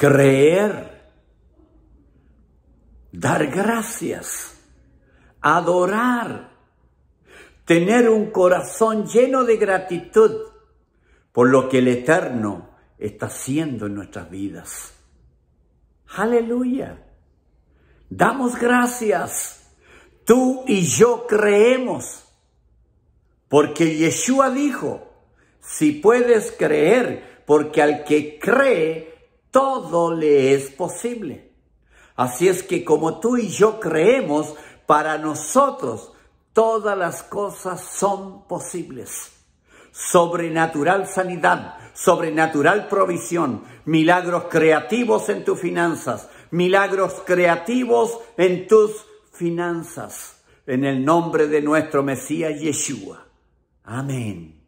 creer, dar gracias, adorar, tener un corazón lleno de gratitud por lo que el Eterno está haciendo en nuestras vidas. Aleluya. Damos gracias. Tú y yo creemos. Porque Yeshua dijo, si puedes creer, porque al que cree, todo le es posible. Así es que como tú y yo creemos, para nosotros todas las cosas son posibles. Sobrenatural sanidad, sobrenatural provisión, milagros creativos en tus finanzas, milagros creativos en tus finanzas, en el nombre de nuestro Mesías Yeshua. Amén.